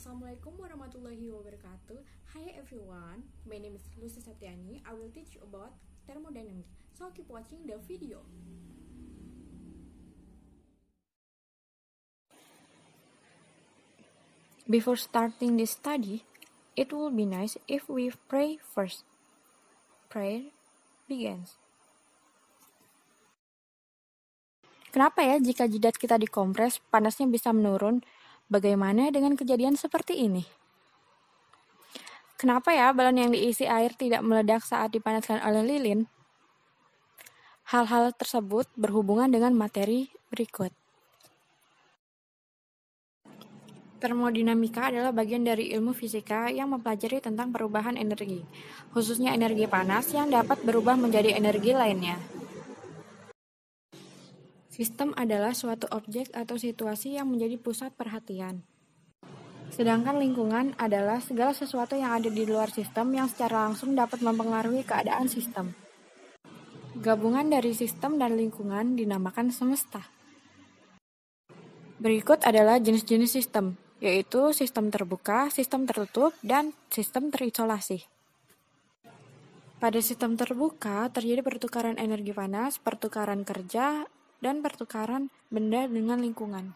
Assalamualaikum warahmatullahi wabarakatuh. Hi everyone, my name is Lucy Satyani. I will teach you about thermodynamics. So keep watching the video. Before starting this study, it will be nice if we pray first. Prayer begins. Kenapa ya jika jidat kita dikompres, panasnya bisa menurun? Bagaimana dengan kejadian seperti ini? Kenapa ya balon yang diisi air tidak meledak saat dipanaskan oleh lilin? Hal-hal tersebut berhubungan dengan materi berikut. Termodinamika adalah bagian dari ilmu fisika yang mempelajari tentang perubahan energi, khususnya energi panas yang dapat berubah menjadi energi lainnya. Sistem adalah suatu objek atau situasi yang menjadi pusat perhatian. Sedangkan lingkungan adalah segala sesuatu yang ada di luar sistem yang secara langsung dapat mempengaruhi keadaan sistem. Gabungan dari sistem dan lingkungan dinamakan semesta. Berikut adalah jenis-jenis sistem, yaitu sistem terbuka, sistem tertutup, dan sistem terisolasi. Pada sistem terbuka, terjadi pertukaran energi panas, pertukaran kerja, dan pertukaran benda dengan lingkungan.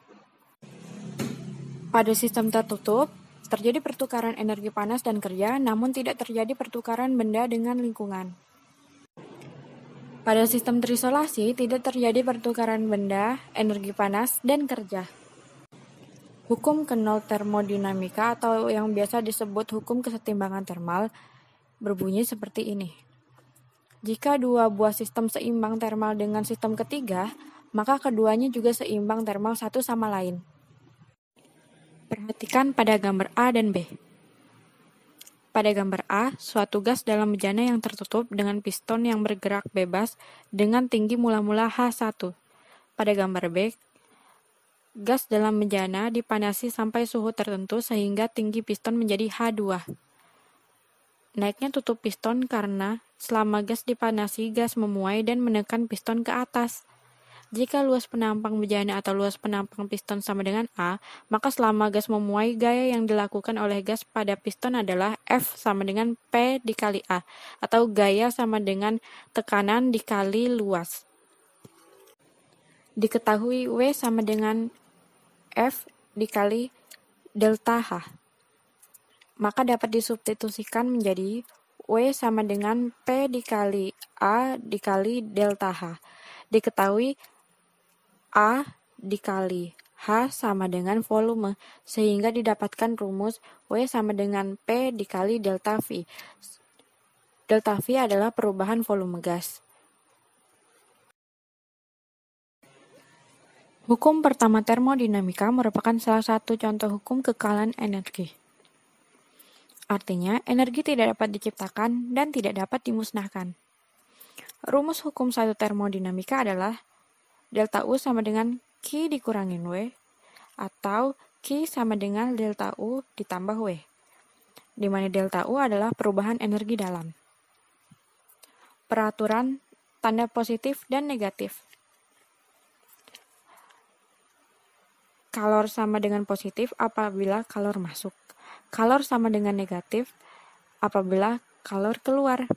Pada sistem tertutup, terjadi pertukaran energi panas dan kerja, namun tidak terjadi pertukaran benda dengan lingkungan. Pada sistem terisolasi, tidak terjadi pertukaran benda, energi panas, dan kerja. Hukum kenal termodinamika atau yang biasa disebut hukum kesetimbangan termal berbunyi seperti ini. Jika dua buah sistem seimbang termal dengan sistem ketiga, maka keduanya juga seimbang termal satu sama lain. Perhatikan pada gambar A dan B. Pada gambar A, suatu gas dalam bejana yang tertutup dengan piston yang bergerak bebas dengan tinggi mula-mula H1. Pada gambar B, gas dalam bejana dipanasi sampai suhu tertentu sehingga tinggi piston menjadi H2. Naiknya tutup piston karena selama gas dipanasi, gas memuai dan menekan piston ke atas. Jika luas penampang bejana atau luas penampang piston sama dengan A, maka selama gas memuai, gaya yang dilakukan oleh gas pada piston adalah F sama dengan P dikali A, atau gaya sama dengan tekanan dikali luas. Diketahui W sama dengan F dikali delta H. Maka dapat disubstitusikan menjadi W sama dengan P dikali A dikali delta H. Diketahui A dikali H sama dengan volume, sehingga didapatkan rumus W sama dengan P dikali delta V. Delta V adalah perubahan volume gas. Hukum pertama termodinamika merupakan salah satu contoh hukum kekalan energi. Artinya, energi tidak dapat diciptakan dan tidak dapat dimusnahkan. Rumus hukum satu termodinamika adalah delta U sama dengan Q dikurangin W atau Q sama dengan delta U ditambah W di mana delta U adalah perubahan energi dalam. Peraturan tanda positif dan negatif. Kalor sama dengan positif apabila kalor masuk. Kalor sama dengan negatif apabila kalor keluar.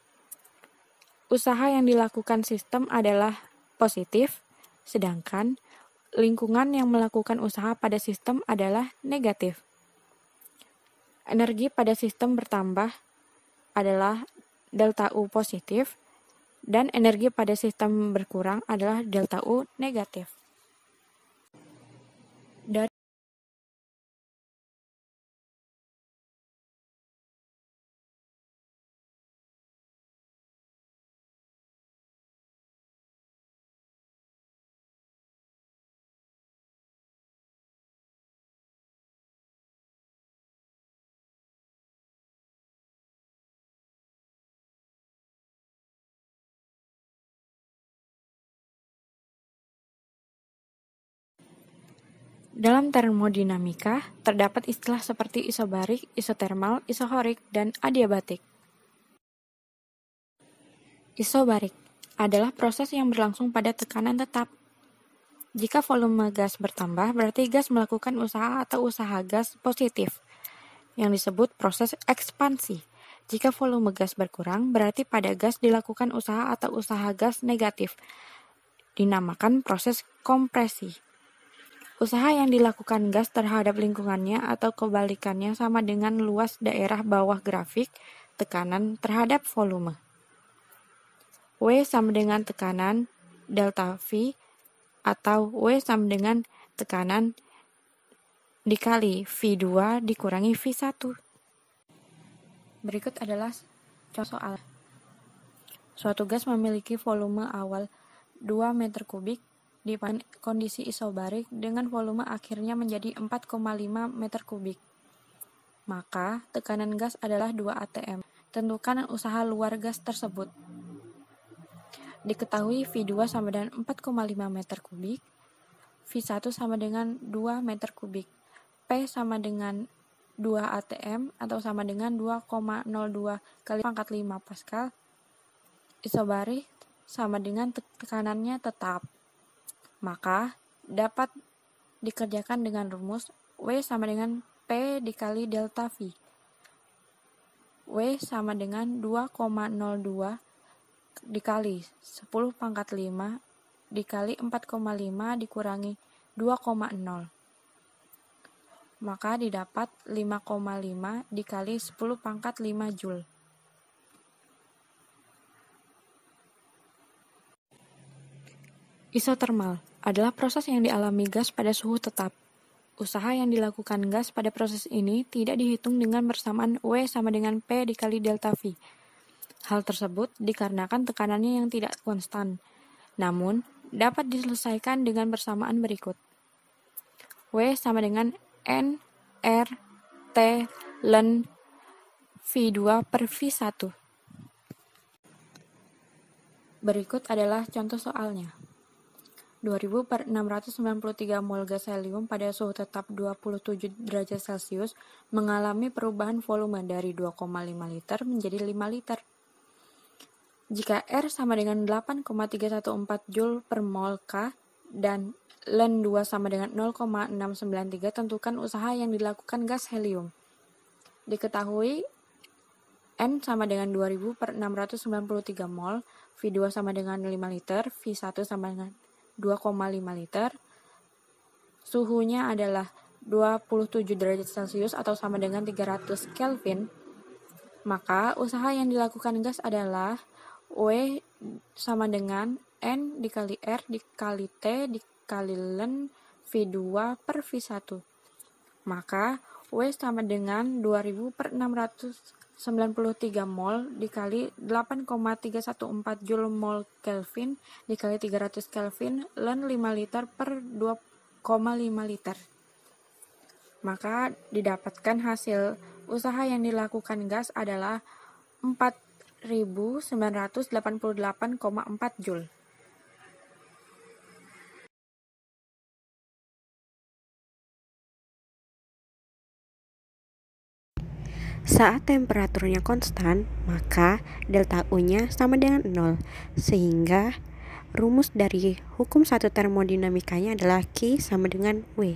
Usaha yang dilakukan sistem adalah positif Sedangkan lingkungan yang melakukan usaha pada sistem adalah negatif. Energi pada sistem bertambah adalah delta U positif dan energi pada sistem berkurang adalah delta U negatif. Dalam termodinamika, terdapat istilah seperti isobarik, isotermal, isohorik, dan adiabatik. Isobarik adalah proses yang berlangsung pada tekanan tetap. Jika volume gas bertambah, berarti gas melakukan usaha atau usaha gas positif, yang disebut proses ekspansi. Jika volume gas berkurang, berarti pada gas dilakukan usaha atau usaha gas negatif, dinamakan proses kompresi. Usaha yang dilakukan gas terhadap lingkungannya atau kebalikannya sama dengan luas daerah bawah grafik tekanan terhadap volume. W sama dengan tekanan delta V atau W sama dengan tekanan dikali V2 dikurangi V1. Berikut adalah contoh soal. Suatu gas memiliki volume awal 2 meter kubik di kondisi isobarik dengan volume akhirnya menjadi 4,5 meter kubik. Maka, tekanan gas adalah 2 ATM. Tentukan usaha luar gas tersebut. Diketahui V2 sama dengan 4,5 meter kubik, V1 sama dengan 2 meter kubik, P sama dengan 2 ATM atau sama dengan 2,02 kali pangkat 5 Pascal. Isobarik sama dengan tekanannya tetap. Maka dapat dikerjakan dengan rumus W sama dengan P dikali delta V. W sama dengan 2,02 dikali 10 pangkat 5 dikali 4,5 dikurangi 2,0. Maka didapat 5,5 dikali 10 pangkat 5 Joule. Isotermal adalah proses yang dialami gas pada suhu tetap. Usaha yang dilakukan gas pada proses ini tidak dihitung dengan persamaan W sama dengan P dikali delta V. Hal tersebut dikarenakan tekanannya yang tidak konstan. Namun, dapat diselesaikan dengan persamaan berikut. W sama dengan N, R, T, ln V2 per V1. Berikut adalah contoh soalnya. 2.693 mol gas helium pada suhu tetap 27 derajat Celcius mengalami perubahan volume dari 2,5 liter menjadi 5 liter. Jika R sama dengan 8,314 Joule per mol K dan len 2 sama dengan 0,693 tentukan usaha yang dilakukan gas helium. Diketahui N sama dengan 2000 per 693 mol, V2 sama dengan 5 liter, V1 sama dengan 2,5 liter. Suhunya adalah 27 derajat Celcius atau sama dengan 300 Kelvin. Maka usaha yang dilakukan gas adalah W sama dengan N dikali R dikali T dikali len V2 per V1. Maka W sama dengan 2000 per 600 93 mol dikali 8,314 joule mol Kelvin dikali 300 Kelvin len 5 liter per 2,5 liter. Maka didapatkan hasil usaha yang dilakukan gas adalah 4988,4 joule. Saat temperaturnya konstan, maka delta U-nya sama dengan 0, sehingga rumus dari hukum satu termodinamikanya adalah Q sama dengan W.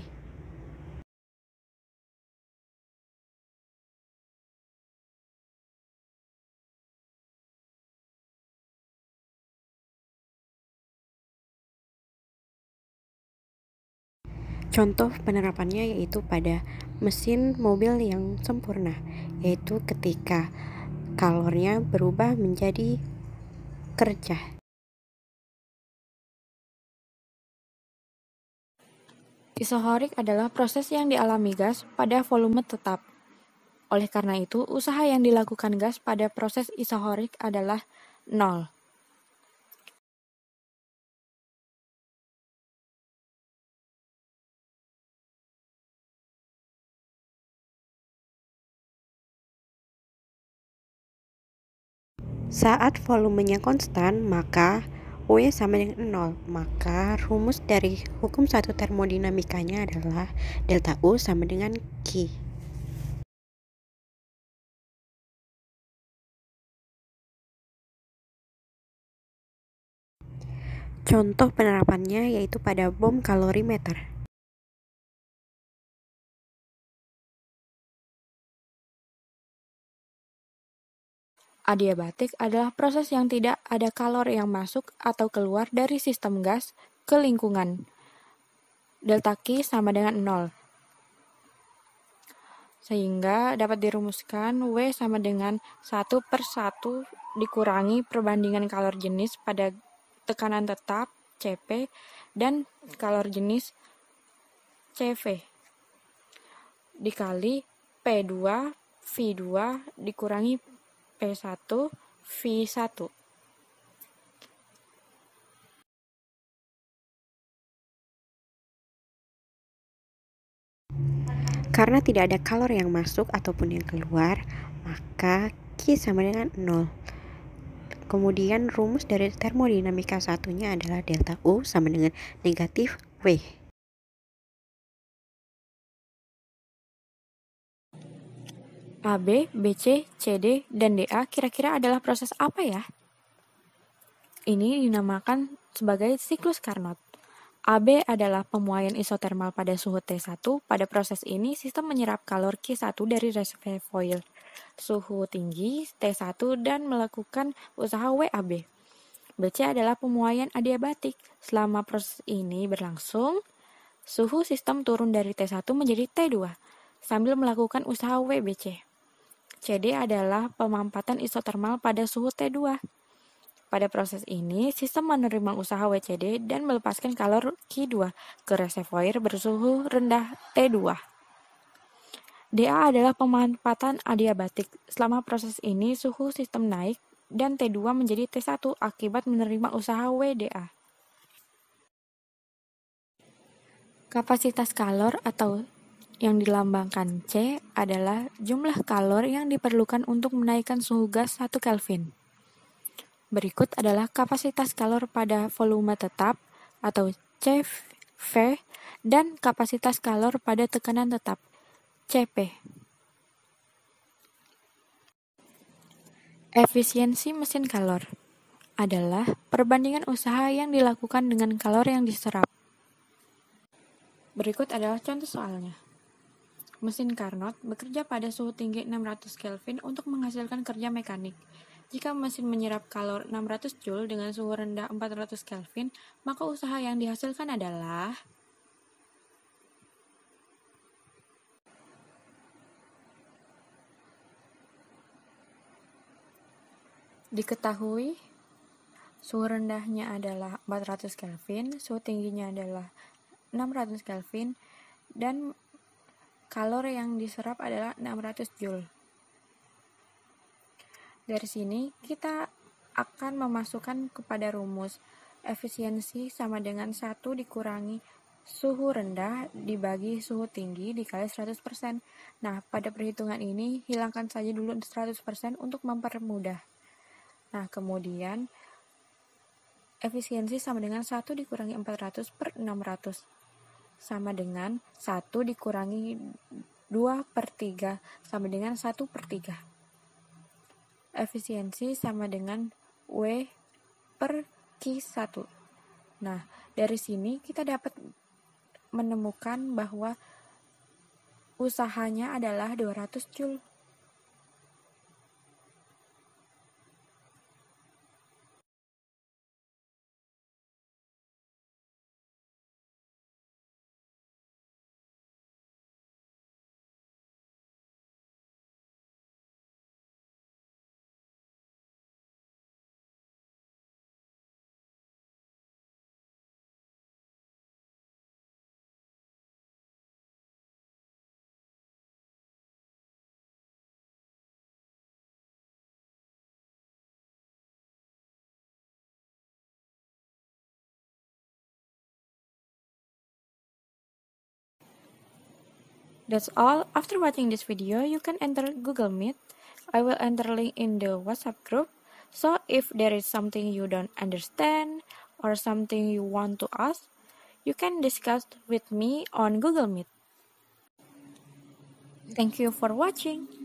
Contoh penerapannya yaitu pada mesin mobil yang sempurna, yaitu ketika kalornya berubah menjadi kerja. Isohorik adalah proses yang dialami gas pada volume tetap. Oleh karena itu, usaha yang dilakukan gas pada proses isohorik adalah nol. Saat volumenya konstan, maka U sama dengan 0. Maka rumus dari hukum satu termodinamikanya adalah delta U sama dengan Q. Contoh penerapannya yaitu pada bom kalorimeter. Adiabatik adalah proses yang tidak ada kalor yang masuk atau keluar dari sistem gas ke lingkungan. Delta Q sama dengan 0. Sehingga dapat dirumuskan W sama dengan 1 per 1 dikurangi perbandingan kalor jenis pada tekanan tetap CP dan kalor jenis CV dikali P2 V2 dikurangi P1 V1 Karena tidak ada kalor yang masuk ataupun yang keluar, maka Q sama dengan 0. Kemudian rumus dari termodinamika satunya adalah delta U sama dengan negatif W. AB, BC, CD, dan DA kira-kira adalah proses apa ya? Ini dinamakan sebagai siklus Carnot. AB adalah pemuaian isotermal pada suhu T1. Pada proses ini, sistem menyerap kalor Q1 dari reservoir suhu tinggi T1 dan melakukan usaha WAB. BC adalah pemuaian adiabatik. Selama proses ini berlangsung, suhu sistem turun dari T1 menjadi T2 sambil melakukan usaha WBC. CD adalah pemampatan isotermal pada suhu T2. Pada proses ini, sistem menerima usaha WCD dan melepaskan kalor Q2 ke reservoir bersuhu rendah T2. DA adalah pemanfaatan adiabatik. Selama proses ini, suhu sistem naik dan T2 menjadi T1 akibat menerima usaha WDA. Kapasitas kalor atau yang dilambangkan C adalah jumlah kalor yang diperlukan untuk menaikkan suhu gas 1 Kelvin. Berikut adalah kapasitas kalor pada volume tetap atau CV dan kapasitas kalor pada tekanan tetap CP. Efisiensi mesin kalor adalah perbandingan usaha yang dilakukan dengan kalor yang diserap. Berikut adalah contoh soalnya. Mesin Carnot bekerja pada suhu tinggi 600 Kelvin untuk menghasilkan kerja mekanik. Jika mesin menyerap kalor 600 Joule dengan suhu rendah 400 Kelvin, maka usaha yang dihasilkan adalah Diketahui suhu rendahnya adalah 400 Kelvin, suhu tingginya adalah 600 Kelvin dan Kalor yang diserap adalah 600 Joule. Dari sini kita akan memasukkan kepada rumus efisiensi sama dengan 1 dikurangi suhu rendah dibagi suhu tinggi dikali 100%. Nah, pada perhitungan ini hilangkan saja dulu 100% untuk mempermudah. Nah, kemudian efisiensi sama dengan 1 dikurangi 400 per 600 sama dengan 1 dikurangi 2 per 3 sama dengan 1 per 3. Efisiensi sama dengan W per Q1. Nah, dari sini kita dapat menemukan bahwa usahanya adalah 200 Joule That's all. After watching this video, you can enter Google Meet. I will enter link in the WhatsApp group. So if there is something you don't understand or something you want to ask, you can discuss with me on Google Meet. Thank you for watching.